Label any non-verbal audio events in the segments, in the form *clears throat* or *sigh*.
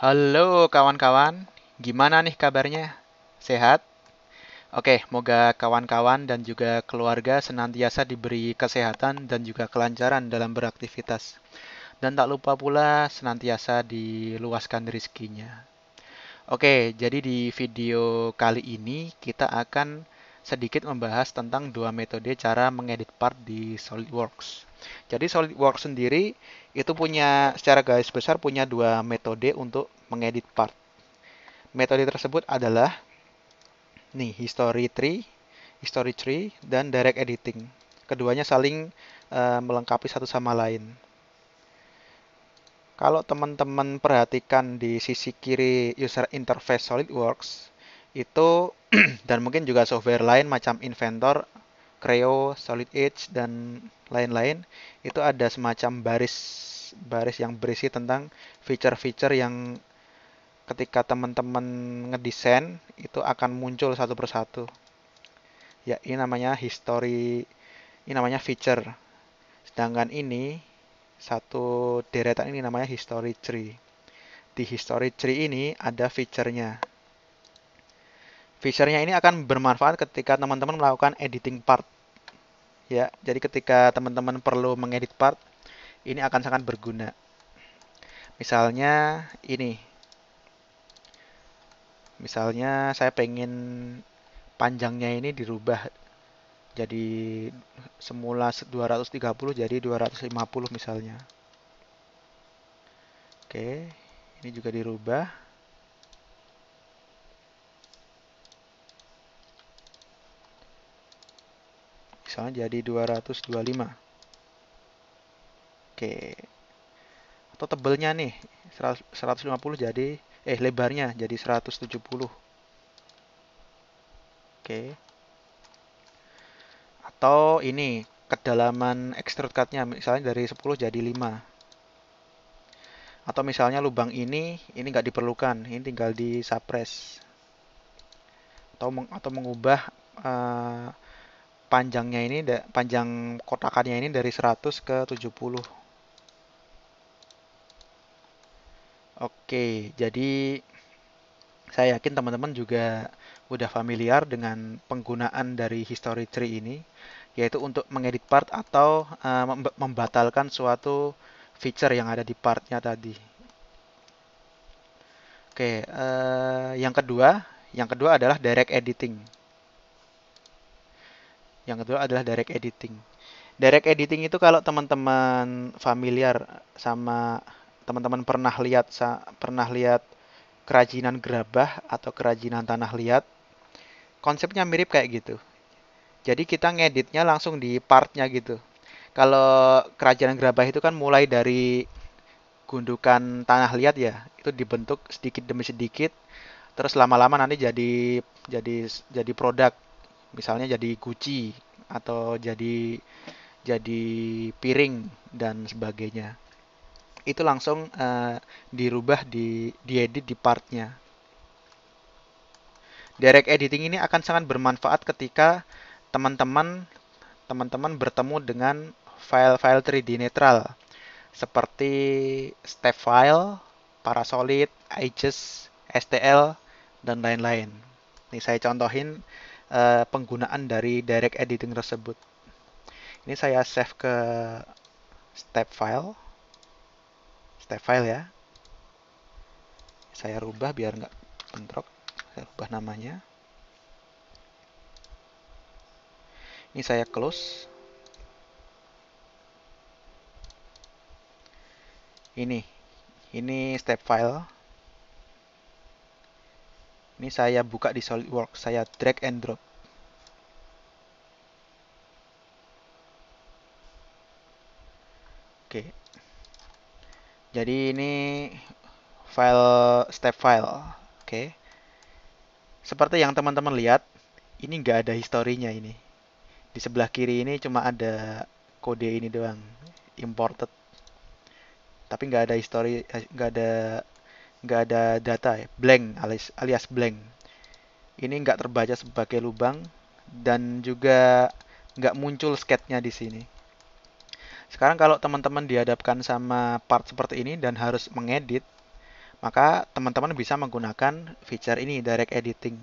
Halo kawan-kawan, gimana nih kabarnya? Sehat? Oke, moga kawan-kawan dan juga keluarga senantiasa diberi kesehatan dan juga kelancaran dalam beraktivitas. Dan tak lupa pula senantiasa diluaskan rizkinya. Oke, jadi di video kali ini kita akan sedikit membahas tentang dua metode cara mengedit part di SolidWorks. Jadi SolidWorks sendiri itu punya secara garis besar punya dua metode untuk mengedit part. Metode tersebut adalah nih history tree, history tree dan direct editing. Keduanya saling uh, melengkapi satu sama lain. Kalau teman-teman perhatikan di sisi kiri user interface SolidWorks itu *clears throat* dan mungkin juga software lain macam Inventor Creo, Solid Edge dan lain-lain itu ada semacam baris baris yang berisi tentang feature-feature yang ketika teman-teman ngedesain itu akan muncul satu persatu. Ya, ini namanya history, ini namanya feature. Sedangkan ini satu deretan ini namanya history tree. Di history tree ini ada feature-nya feature ini akan bermanfaat ketika teman-teman melakukan editing part. Ya, jadi ketika teman-teman perlu mengedit part, ini akan sangat berguna. Misalnya ini. Misalnya saya pengen panjangnya ini dirubah jadi semula 230 jadi 250 misalnya. Oke, ini juga dirubah. Misalnya jadi 225. Oke. Atau tebelnya nih 150 jadi eh lebarnya jadi 170. Oke. Atau ini kedalaman extrude cutnya misalnya dari 10 jadi 5 atau misalnya lubang ini ini nggak diperlukan ini tinggal di suppress atau meng, atau mengubah uh, panjangnya ini panjang kotakannya ini dari 100 ke 70 oke jadi saya yakin teman-teman juga udah familiar dengan penggunaan dari history tree ini yaitu untuk mengedit part atau uh, membatalkan suatu feature yang ada di partnya tadi oke uh, yang kedua yang kedua adalah direct editing yang kedua adalah direct editing. Direct editing itu kalau teman-teman familiar sama teman-teman pernah lihat pernah lihat kerajinan gerabah atau kerajinan tanah liat, konsepnya mirip kayak gitu. Jadi kita ngeditnya langsung di partnya gitu. Kalau kerajinan gerabah itu kan mulai dari gundukan tanah liat ya, itu dibentuk sedikit demi sedikit, terus lama-lama nanti jadi jadi jadi produk misalnya jadi kunci atau jadi jadi piring dan sebagainya itu langsung uh, dirubah di diedit di partnya direct editing ini akan sangat bermanfaat ketika teman-teman teman-teman bertemu dengan file-file 3D netral seperti step file, parasolid, aegis, STL dan lain-lain. Ini saya contohin uh, penggunaan dari direct editing tersebut. Ini saya save ke step file, step file ya. Saya rubah biar nggak bentrok. Saya rubah namanya. Ini saya close. Ini, ini step file ini saya buka di SolidWorks, saya drag and drop. Oke. Jadi ini file step file. Oke. Seperti yang teman-teman lihat, ini nggak ada historinya ini. Di sebelah kiri ini cuma ada kode ini doang, imported. Tapi nggak ada history, eh, nggak ada nggak ada data ya, blank alias, alias blank. Ini nggak terbaca sebagai lubang dan juga nggak muncul sketnya di sini. Sekarang kalau teman-teman dihadapkan sama part seperti ini dan harus mengedit, maka teman-teman bisa menggunakan feature ini, direct editing.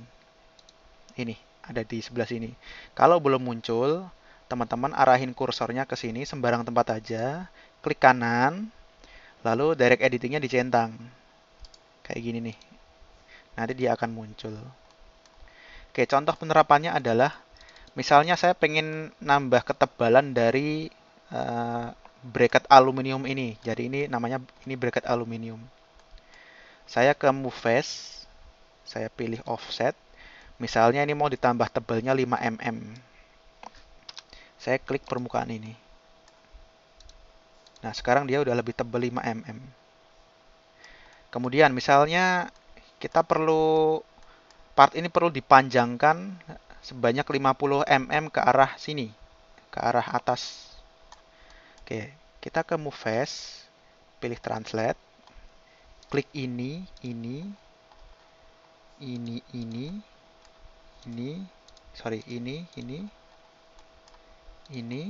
Ini, ada di sebelah sini. Kalau belum muncul, teman-teman arahin kursornya ke sini sembarang tempat aja, klik kanan, lalu direct editingnya dicentang. Kayak gini nih. Nanti dia akan muncul. Oke, contoh penerapannya adalah misalnya saya pengen nambah ketebalan dari uh, bracket aluminium ini. Jadi ini namanya ini bracket aluminium. Saya ke move face, saya pilih offset. Misalnya ini mau ditambah tebalnya 5 mm. Saya klik permukaan ini. Nah, sekarang dia udah lebih tebal 5 mm. Kemudian misalnya kita perlu part ini perlu dipanjangkan sebanyak 50 mm ke arah sini, ke arah atas. Oke, kita ke move face, pilih translate, klik ini, ini, ini, ini, ini, sorry, ini, ini, ini.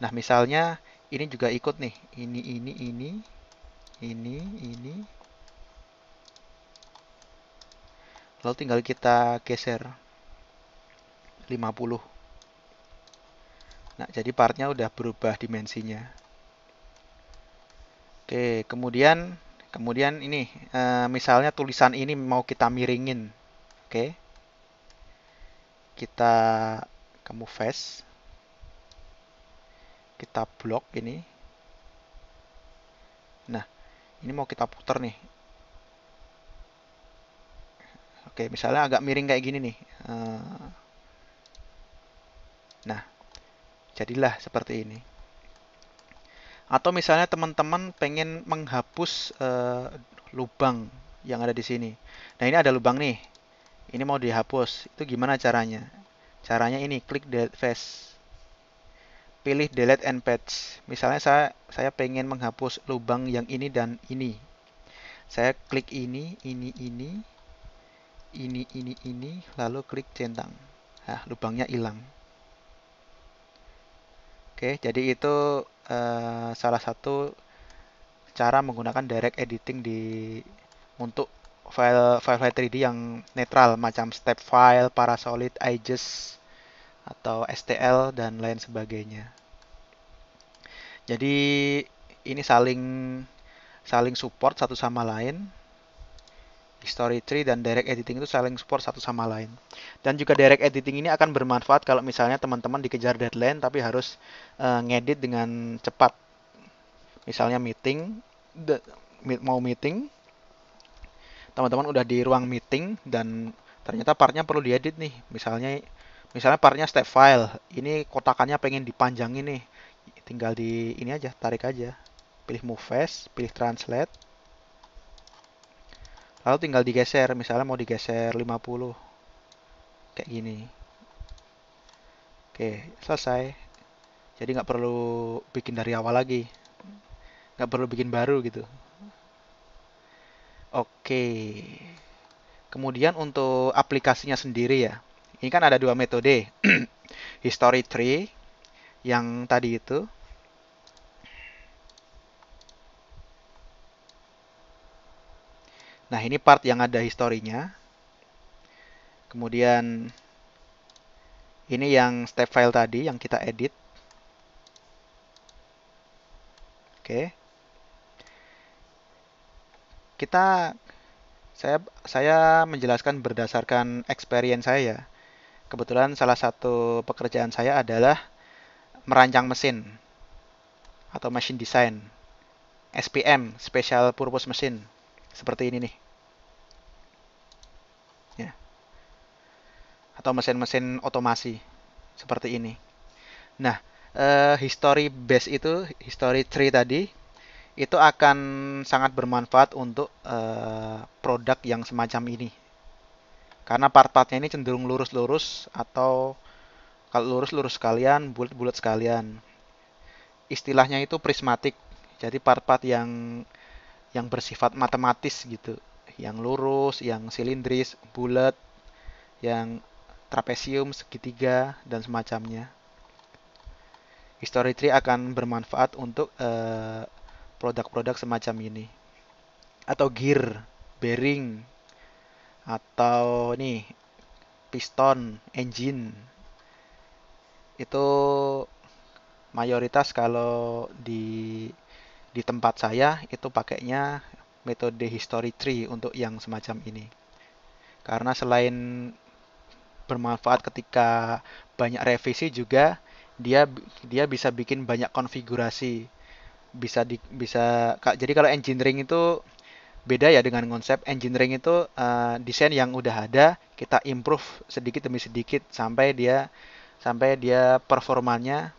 Nah, misalnya ini juga ikut nih, ini, ini, ini, ini, ini, lalu tinggal kita geser 50 nah jadi partnya udah berubah dimensinya oke kemudian kemudian ini eh, misalnya tulisan ini mau kita miringin oke kita kamu face kita blok ini nah ini mau kita putar nih Oke, misalnya agak miring kayak gini nih. Eh, nah, jadilah seperti ini. Atau misalnya teman-teman pengen menghapus uh, lubang yang ada di sini. Nah, ini ada lubang nih. Ini mau dihapus. Itu gimana caranya? Caranya ini, klik delete face. Pilih delete and patch. Misalnya saya saya pengen menghapus lubang yang ini dan ini. Saya klik ini, ini, ini, ini, ini, ini, lalu klik centang. Nah, lubangnya hilang. Oke, jadi itu uh, salah satu cara menggunakan direct editing di untuk file file, file 3D yang netral macam step file, parasolid, IGES atau STL dan lain sebagainya. Jadi ini saling saling support satu sama lain story tree dan direct editing itu saling support satu sama lain. Dan juga direct editing ini akan bermanfaat kalau misalnya teman-teman dikejar deadline tapi harus uh, ngedit dengan cepat. Misalnya meeting, the, mau meeting, teman-teman udah di ruang meeting dan ternyata partnya perlu diedit nih. Misalnya misalnya partnya step file, ini kotakannya pengen dipanjangin nih. Tinggal di ini aja, tarik aja. Pilih move fast, pilih translate lalu tinggal digeser misalnya mau digeser 50 kayak gini oke selesai jadi nggak perlu bikin dari awal lagi nggak perlu bikin baru gitu oke kemudian untuk aplikasinya sendiri ya ini kan ada dua metode *clears throat* history tree yang tadi itu Nah, ini part yang ada historinya. Kemudian ini yang step file tadi yang kita edit. Oke. Kita saya saya menjelaskan berdasarkan experience saya. Ya. Kebetulan salah satu pekerjaan saya adalah merancang mesin atau machine design. SPM, Special Purpose Machine seperti ini nih. Ya. Atau mesin-mesin otomasi seperti ini. Nah, eh, history base itu, history tree tadi, itu akan sangat bermanfaat untuk eh, produk yang semacam ini. Karena part-partnya ini cenderung lurus-lurus atau kalau lurus-lurus sekalian, bulat-bulat sekalian. Istilahnya itu prismatik. Jadi part-part yang yang bersifat matematis gitu, yang lurus, yang silindris, bulat, yang trapesium, segitiga dan semacamnya. History tree akan bermanfaat untuk eh, produk-produk uh, semacam ini atau gear, bearing atau nih piston, engine. Itu mayoritas kalau di di tempat saya itu pakainya metode history tree untuk yang semacam ini. Karena selain bermanfaat ketika banyak revisi juga dia dia bisa bikin banyak konfigurasi. Bisa di, bisa jadi kalau engineering itu beda ya dengan konsep engineering itu uh, desain yang udah ada kita improve sedikit demi sedikit sampai dia sampai dia performanya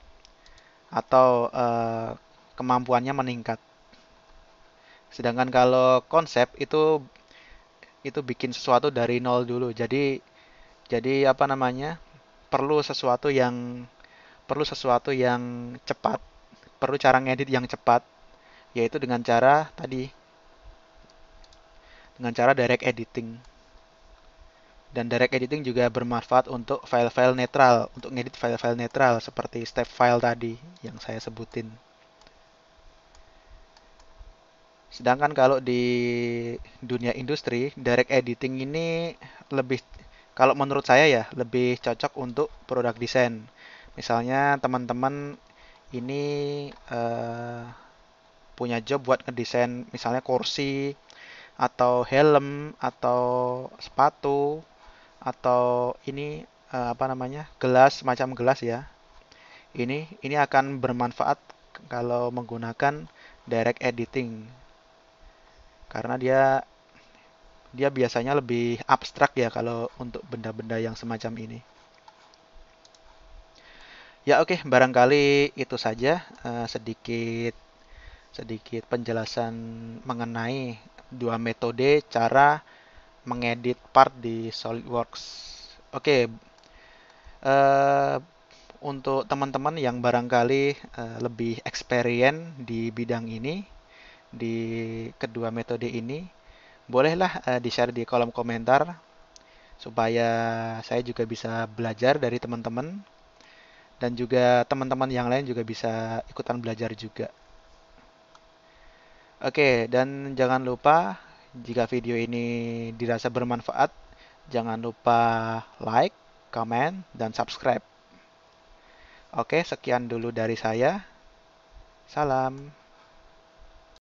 atau uh, kemampuannya meningkat. Sedangkan kalau konsep itu itu bikin sesuatu dari nol dulu. Jadi jadi apa namanya? perlu sesuatu yang perlu sesuatu yang cepat, perlu cara ngedit yang cepat yaitu dengan cara tadi dengan cara direct editing. Dan direct editing juga bermanfaat untuk file-file netral, untuk ngedit file-file netral seperti step file tadi yang saya sebutin. Sedangkan kalau di dunia industri, direct editing ini lebih kalau menurut saya ya lebih cocok untuk produk desain. Misalnya teman-teman ini uh, punya job buat ngedesain misalnya kursi atau helm atau sepatu atau ini uh, apa namanya gelas macam gelas ya. Ini ini akan bermanfaat kalau menggunakan direct editing karena dia dia biasanya lebih abstrak ya kalau untuk benda-benda yang semacam ini. Ya oke, okay, barangkali itu saja uh, sedikit sedikit penjelasan mengenai dua metode cara mengedit part di SolidWorks. Oke, okay. uh, eh, untuk teman-teman yang barangkali uh, lebih experience di bidang ini, di kedua metode ini, bolehlah uh, di-share di kolom komentar supaya saya juga bisa belajar dari teman-teman dan juga teman-teman yang lain juga bisa ikutan belajar juga. Oke, dan jangan lupa jika video ini dirasa bermanfaat, jangan lupa like, comment, dan subscribe. Oke, sekian dulu dari saya. Salam.